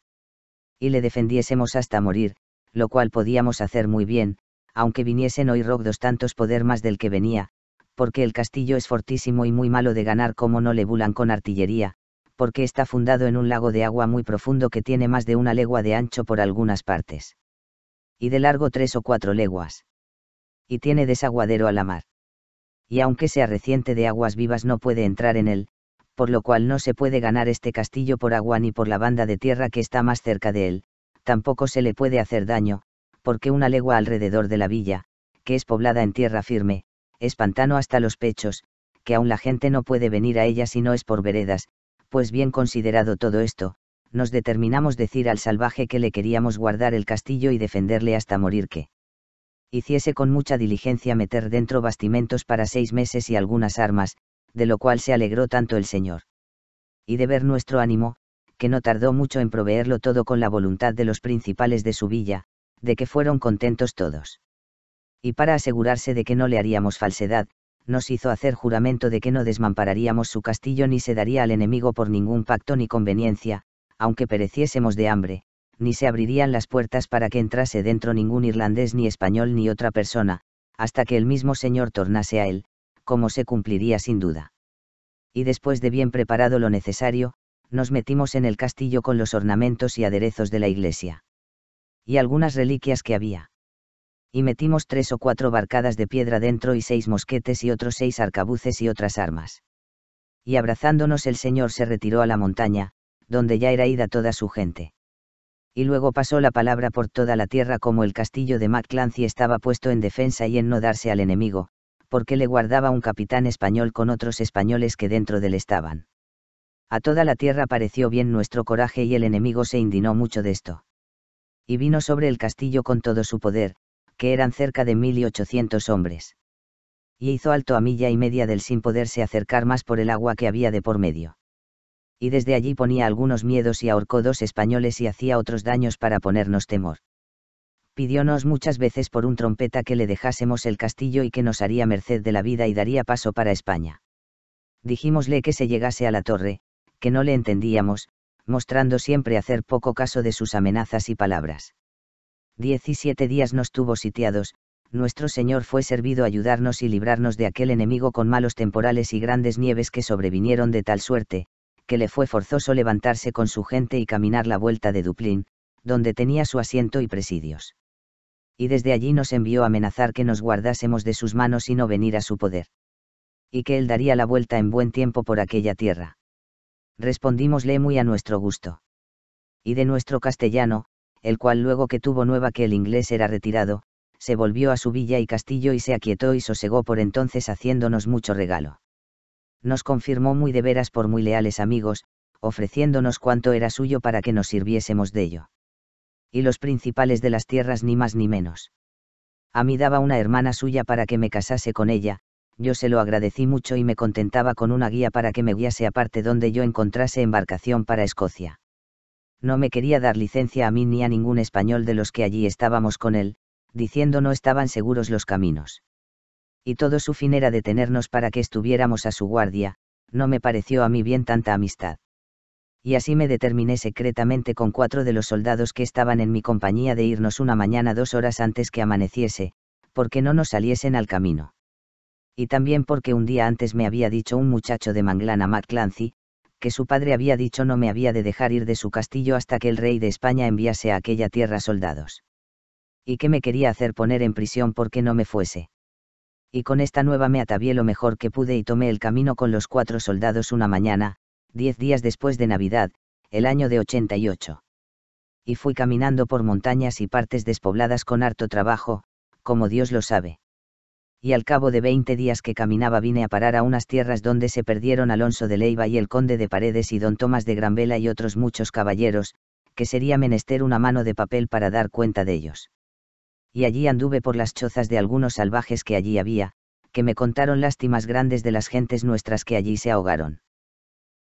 Y le defendiésemos hasta morir, lo cual podíamos hacer muy bien, aunque viniesen hoy rogdos tantos poder más del que venía, porque el castillo es fortísimo y muy malo de ganar como no le bulan con artillería, porque está fundado en un lago de agua muy profundo que tiene más de una legua de ancho por algunas partes y de largo tres o cuatro leguas. Y tiene desaguadero a la mar. Y aunque sea reciente de aguas vivas no puede entrar en él, por lo cual no se puede ganar este castillo por agua ni por la banda de tierra que está más cerca de él, tampoco se le puede hacer daño, porque una legua alrededor de la villa, que es poblada en tierra firme, es pantano hasta los pechos, que aún la gente no puede venir a ella si no es por veredas, pues bien considerado todo esto, nos determinamos decir al salvaje que le queríamos guardar el castillo y defenderle hasta morir que hiciese con mucha diligencia meter dentro bastimentos para seis meses y algunas armas, de lo cual se alegró tanto el Señor. Y de ver nuestro ánimo, que no tardó mucho en proveerlo todo con la voluntad de los principales de su villa, de que fueron contentos todos. Y para asegurarse de que no le haríamos falsedad, nos hizo hacer juramento de que no desmampararíamos su castillo ni se daría al enemigo por ningún pacto ni conveniencia, aunque pereciésemos de hambre, ni se abrirían las puertas para que entrase dentro ningún irlandés ni español ni otra persona, hasta que el mismo Señor tornase a él, como se cumpliría sin duda. Y después de bien preparado lo necesario, nos metimos en el castillo con los ornamentos y aderezos de la iglesia. Y algunas reliquias que había. Y metimos tres o cuatro barcadas de piedra dentro y seis mosquetes y otros seis arcabuces y otras armas. Y abrazándonos el Señor se retiró a la montaña, donde ya era ida toda su gente. Y luego pasó la palabra por toda la tierra como el castillo de Clancy estaba puesto en defensa y en no darse al enemigo, porque le guardaba un capitán español con otros españoles que dentro del estaban. A toda la tierra pareció bien nuestro coraje y el enemigo se indignó mucho de esto. Y vino sobre el castillo con todo su poder, que eran cerca de mil y ochocientos hombres. Y hizo alto a milla y media del sin poderse acercar más por el agua que había de por medio y desde allí ponía algunos miedos y ahorcó dos españoles y hacía otros daños para ponernos temor. Pidiónos muchas veces por un trompeta que le dejásemos el castillo y que nos haría merced de la vida y daría paso para España. Dijimosle que se llegase a la torre, que no le entendíamos, mostrando siempre hacer poco caso de sus amenazas y palabras. Diecisiete días nos tuvo sitiados, nuestro Señor fue servido ayudarnos y librarnos de aquel enemigo con malos temporales y grandes nieves que sobrevinieron de tal suerte, que le fue forzoso levantarse con su gente y caminar la vuelta de Duplín, donde tenía su asiento y presidios. Y desde allí nos envió a amenazar que nos guardásemos de sus manos y no venir a su poder. Y que él daría la vuelta en buen tiempo por aquella tierra. Respondímosle muy a nuestro gusto. Y de nuestro castellano, el cual luego que tuvo nueva que el inglés era retirado, se volvió a su villa y castillo y se aquietó y sosegó por entonces haciéndonos mucho regalo nos confirmó muy de veras por muy leales amigos, ofreciéndonos cuanto era suyo para que nos sirviésemos de ello. Y los principales de las tierras ni más ni menos. A mí daba una hermana suya para que me casase con ella, yo se lo agradecí mucho y me contentaba con una guía para que me guiase a parte donde yo encontrase embarcación para Escocia. No me quería dar licencia a mí ni a ningún español de los que allí estábamos con él, diciendo no estaban seguros los caminos y todo su fin era detenernos para que estuviéramos a su guardia, no me pareció a mí bien tanta amistad. Y así me determiné secretamente con cuatro de los soldados que estaban en mi compañía de irnos una mañana dos horas antes que amaneciese, porque no nos saliesen al camino. Y también porque un día antes me había dicho un muchacho de Manglana Clancy, que su padre había dicho no me había de dejar ir de su castillo hasta que el rey de España enviase a aquella tierra soldados. Y que me quería hacer poner en prisión porque no me fuese y con esta nueva me atavié lo mejor que pude y tomé el camino con los cuatro soldados una mañana, diez días después de Navidad, el año de 88. Y fui caminando por montañas y partes despobladas con harto trabajo, como Dios lo sabe. Y al cabo de veinte días que caminaba vine a parar a unas tierras donde se perdieron Alonso de Leiva y el conde de Paredes y don Tomás de Granvela y otros muchos caballeros, que sería menester una mano de papel para dar cuenta de ellos y allí anduve por las chozas de algunos salvajes que allí había, que me contaron lástimas grandes de las gentes nuestras que allí se ahogaron.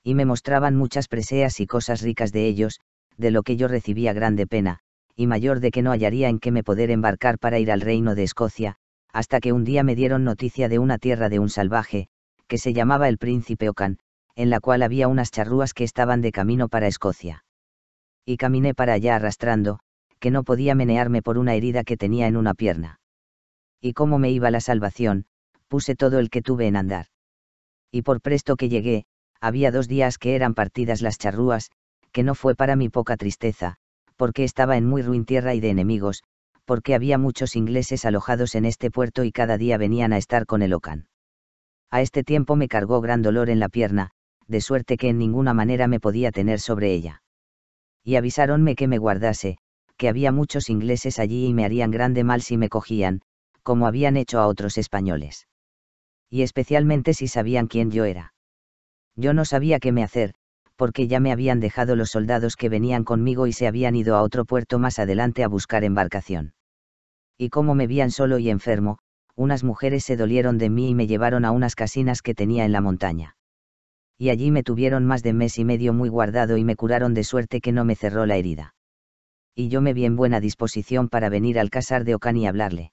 Y me mostraban muchas preseas y cosas ricas de ellos, de lo que yo recibía grande pena, y mayor de que no hallaría en qué me poder embarcar para ir al reino de Escocia, hasta que un día me dieron noticia de una tierra de un salvaje, que se llamaba el Príncipe Ocan, en la cual había unas charrúas que estaban de camino para Escocia. Y caminé para allá arrastrando, que no podía menearme por una herida que tenía en una pierna. Y cómo me iba la salvación, puse todo el que tuve en andar. Y por presto que llegué, había dos días que eran partidas las charrúas, que no fue para mi poca tristeza, porque estaba en muy ruin tierra y de enemigos, porque había muchos ingleses alojados en este puerto y cada día venían a estar con el Ocan. A este tiempo me cargó gran dolor en la pierna, de suerte que en ninguna manera me podía tener sobre ella. Y avisáronme que me guardase, que había muchos ingleses allí y me harían grande mal si me cogían, como habían hecho a otros españoles. Y especialmente si sabían quién yo era. Yo no sabía qué me hacer, porque ya me habían dejado los soldados que venían conmigo y se habían ido a otro puerto más adelante a buscar embarcación. Y como me vían solo y enfermo, unas mujeres se dolieron de mí y me llevaron a unas casinas que tenía en la montaña. Y allí me tuvieron más de mes y medio muy guardado y me curaron de suerte que no me cerró la herida y yo me vi en buena disposición para venir al casar de Ocán y hablarle.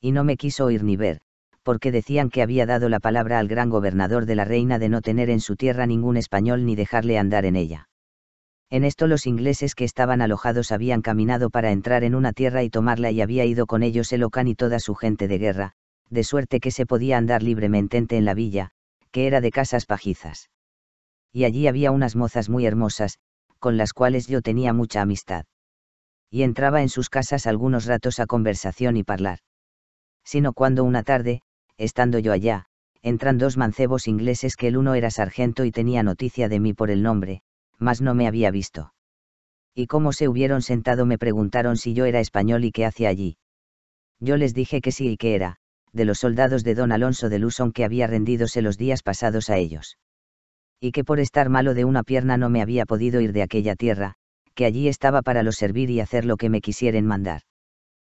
Y no me quiso oír ni ver, porque decían que había dado la palabra al gran gobernador de la reina de no tener en su tierra ningún español ni dejarle andar en ella. En esto los ingleses que estaban alojados habían caminado para entrar en una tierra y tomarla y había ido con ellos el Ocán y toda su gente de guerra, de suerte que se podía andar libremente en la villa, que era de casas pajizas. Y allí había unas mozas muy hermosas, con las cuales yo tenía mucha amistad y entraba en sus casas algunos ratos a conversación y parlar. Sino cuando una tarde, estando yo allá, entran dos mancebos ingleses que el uno era sargento y tenía noticia de mí por el nombre, mas no me había visto. Y como se hubieron sentado me preguntaron si yo era español y qué hacía allí. Yo les dije que sí y que era, de los soldados de don Alonso de Luson que había rendidose los días pasados a ellos. Y que por estar malo de una pierna no me había podido ir de aquella tierra, que allí estaba para los servir y hacer lo que me quisieren mandar.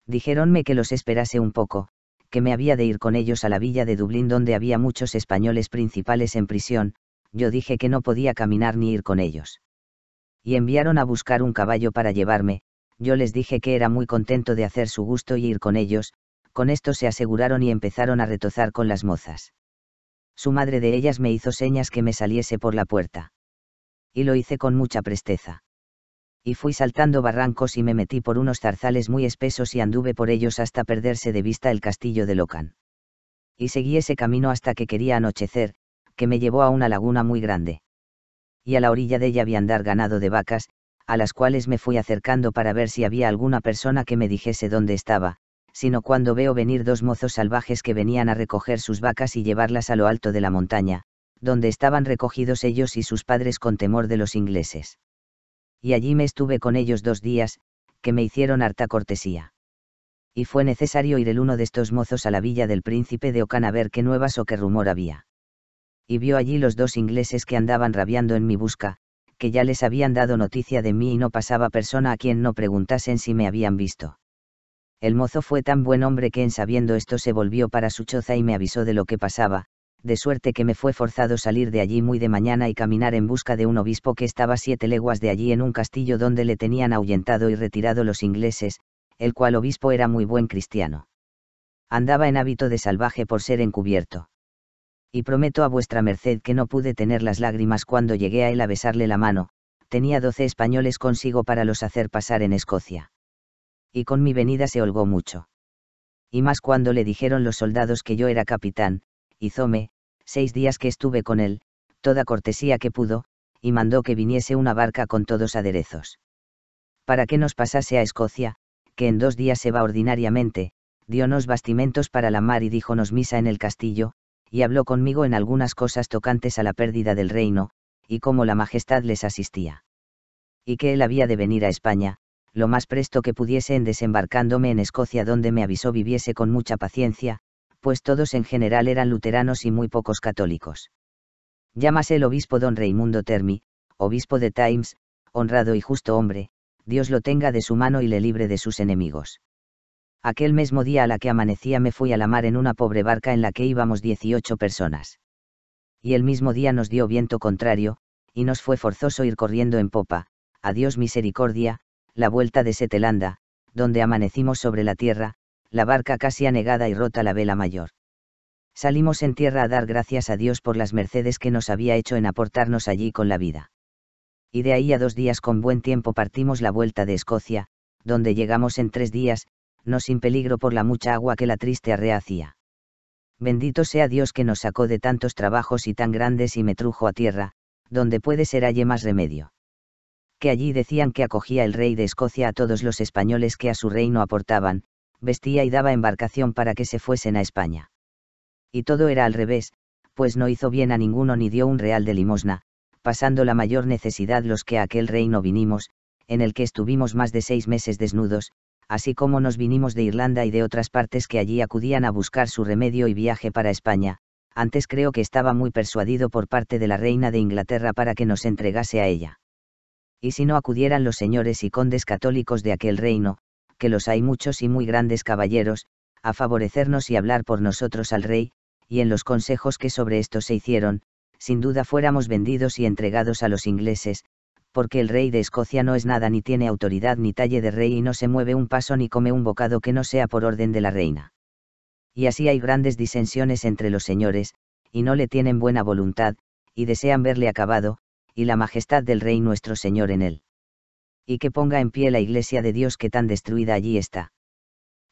Dijéronme que los esperase un poco, que me había de ir con ellos a la villa de Dublín donde había muchos españoles principales en prisión, yo dije que no podía caminar ni ir con ellos. Y enviaron a buscar un caballo para llevarme, yo les dije que era muy contento de hacer su gusto y ir con ellos, con esto se aseguraron y empezaron a retozar con las mozas. Su madre de ellas me hizo señas que me saliese por la puerta. Y lo hice con mucha presteza y fui saltando barrancos y me metí por unos zarzales muy espesos y anduve por ellos hasta perderse de vista el castillo de Locan. Y seguí ese camino hasta que quería anochecer, que me llevó a una laguna muy grande. Y a la orilla de ella vi andar ganado de vacas, a las cuales me fui acercando para ver si había alguna persona que me dijese dónde estaba, sino cuando veo venir dos mozos salvajes que venían a recoger sus vacas y llevarlas a lo alto de la montaña, donde estaban recogidos ellos y sus padres con temor de los ingleses y allí me estuve con ellos dos días, que me hicieron harta cortesía. Y fue necesario ir el uno de estos mozos a la villa del príncipe de Ocán a ver qué nuevas o qué rumor había. Y vio allí los dos ingleses que andaban rabiando en mi busca, que ya les habían dado noticia de mí y no pasaba persona a quien no preguntasen si me habían visto. El mozo fue tan buen hombre que en sabiendo esto se volvió para su choza y me avisó de lo que pasaba, de suerte que me fue forzado salir de allí muy de mañana y caminar en busca de un obispo que estaba siete leguas de allí en un castillo donde le tenían ahuyentado y retirado los ingleses, el cual obispo era muy buen cristiano. Andaba en hábito de salvaje por ser encubierto. Y prometo a vuestra merced que no pude tener las lágrimas cuando llegué a él a besarle la mano, tenía doce españoles consigo para los hacer pasar en Escocia. Y con mi venida se holgó mucho. Y más cuando le dijeron los soldados que yo era capitán, me seis días que estuve con él, toda cortesía que pudo, y mandó que viniese una barca con todos aderezos. Para que nos pasase a Escocia, que en dos días se va ordinariamente, diónos bastimentos para la mar y díjonos misa en el castillo, y habló conmigo en algunas cosas tocantes a la pérdida del reino, y cómo la majestad les asistía. Y que él había de venir a España, lo más presto que pudiese en desembarcándome en Escocia donde me avisó viviese con mucha paciencia, pues todos en general eran luteranos y muy pocos católicos. Llámase el obispo don Raimundo Termi, obispo de Times, honrado y justo hombre, Dios lo tenga de su mano y le libre de sus enemigos. Aquel mismo día a la que amanecía me fui a la mar en una pobre barca en la que íbamos 18 personas. Y el mismo día nos dio viento contrario, y nos fue forzoso ir corriendo en popa, a Dios misericordia, la vuelta de Setelanda, donde amanecimos sobre la tierra, la barca casi anegada y rota la vela mayor. Salimos en tierra a dar gracias a Dios por las mercedes que nos había hecho en aportarnos allí con la vida. Y de ahí a dos días con buen tiempo partimos la vuelta de Escocia, donde llegamos en tres días, no sin peligro por la mucha agua que la triste arrea hacía. Bendito sea Dios que nos sacó de tantos trabajos y tan grandes y me trujo a tierra, donde puede ser hallé más remedio. Que allí decían que acogía el rey de Escocia a todos los españoles que a su reino aportaban, vestía y daba embarcación para que se fuesen a España. Y todo era al revés, pues no hizo bien a ninguno ni dio un real de limosna, pasando la mayor necesidad los que a aquel reino vinimos, en el que estuvimos más de seis meses desnudos, así como nos vinimos de Irlanda y de otras partes que allí acudían a buscar su remedio y viaje para España, antes creo que estaba muy persuadido por parte de la reina de Inglaterra para que nos entregase a ella. Y si no acudieran los señores y condes católicos de aquel reino, que los hay muchos y muy grandes caballeros, a favorecernos y hablar por nosotros al rey, y en los consejos que sobre esto se hicieron, sin duda fuéramos vendidos y entregados a los ingleses, porque el rey de Escocia no es nada ni tiene autoridad ni talle de rey y no se mueve un paso ni come un bocado que no sea por orden de la reina. Y así hay grandes disensiones entre los señores, y no le tienen buena voluntad, y desean verle acabado, y la majestad del rey nuestro señor en él y que ponga en pie la iglesia de Dios que tan destruida allí está.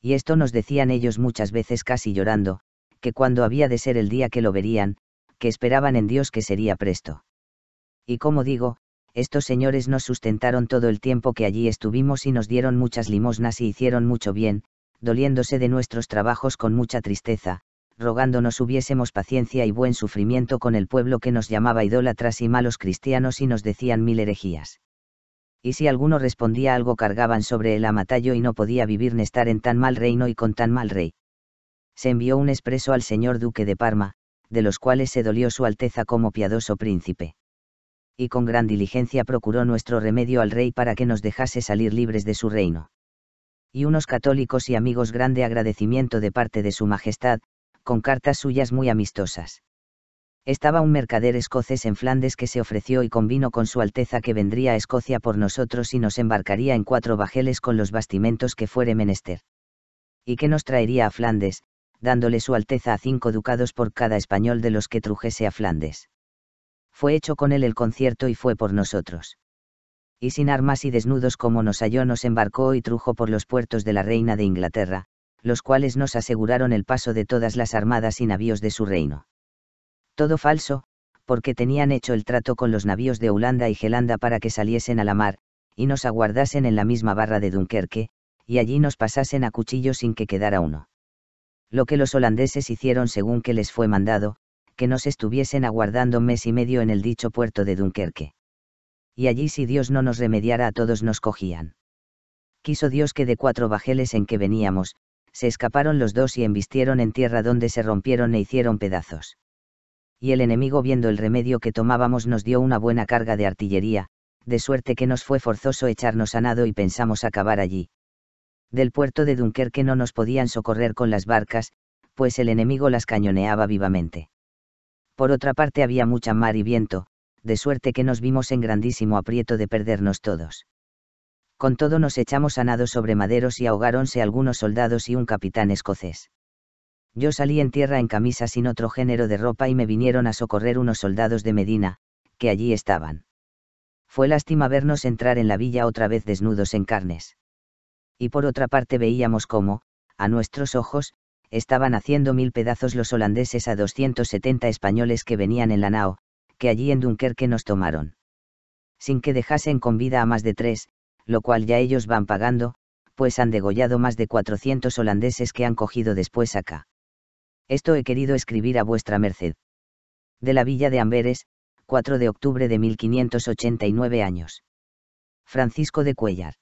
Y esto nos decían ellos muchas veces casi llorando, que cuando había de ser el día que lo verían, que esperaban en Dios que sería presto. Y como digo, estos señores nos sustentaron todo el tiempo que allí estuvimos y nos dieron muchas limosnas y hicieron mucho bien, doliéndose de nuestros trabajos con mucha tristeza, rogándonos hubiésemos paciencia y buen sufrimiento con el pueblo que nos llamaba idólatras y malos cristianos y nos decían mil herejías y si alguno respondía algo cargaban sobre el amatallo y no podía vivir ni estar en tan mal reino y con tan mal rey. Se envió un expreso al señor duque de Parma, de los cuales se dolió su Alteza como piadoso príncipe. Y con gran diligencia procuró nuestro remedio al rey para que nos dejase salir libres de su reino. Y unos católicos y amigos grande agradecimiento de parte de su Majestad, con cartas suyas muy amistosas estaba un mercader escocés en Flandes que se ofreció y convino con su Alteza que vendría a Escocia por nosotros y nos embarcaría en cuatro bajeles con los bastimentos que fuere menester. Y que nos traería a Flandes, dándole su Alteza a cinco ducados por cada español de los que trujese a Flandes. Fue hecho con él el concierto y fue por nosotros. Y sin armas y desnudos como nos halló nos embarcó y trujo por los puertos de la Reina de Inglaterra, los cuales nos aseguraron el paso de todas las armadas y navíos de su reino todo falso, porque tenían hecho el trato con los navíos de Holanda y Gelanda para que saliesen a la mar, y nos aguardasen en la misma barra de Dunkerque, y allí nos pasasen a cuchillo sin que quedara uno. Lo que los holandeses hicieron según que les fue mandado, que nos estuviesen aguardando mes y medio en el dicho puerto de Dunkerque. Y allí si Dios no nos remediara a todos nos cogían. Quiso Dios que de cuatro bajeles en que veníamos, se escaparon los dos y embistieron en tierra donde se rompieron e hicieron pedazos y el enemigo viendo el remedio que tomábamos nos dio una buena carga de artillería, de suerte que nos fue forzoso echarnos a nado y pensamos acabar allí. Del puerto de Dunkerque no nos podían socorrer con las barcas, pues el enemigo las cañoneaba vivamente. Por otra parte había mucha mar y viento, de suerte que nos vimos en grandísimo aprieto de perdernos todos. Con todo nos echamos a nado sobre maderos y ahogáronse algunos soldados y un capitán escocés. Yo salí en tierra en camisa sin otro género de ropa y me vinieron a socorrer unos soldados de Medina, que allí estaban. Fue lástima vernos entrar en la villa otra vez desnudos en carnes. Y por otra parte veíamos cómo, a nuestros ojos, estaban haciendo mil pedazos los holandeses a 270 españoles que venían en la nao, que allí en Dunkerque nos tomaron. Sin que dejasen con vida a más de tres, lo cual ya ellos van pagando, pues han degollado más de 400 holandeses que han cogido después acá esto he querido escribir a vuestra merced. De la villa de Amberes, 4 de octubre de 1589 años. Francisco de Cuellar.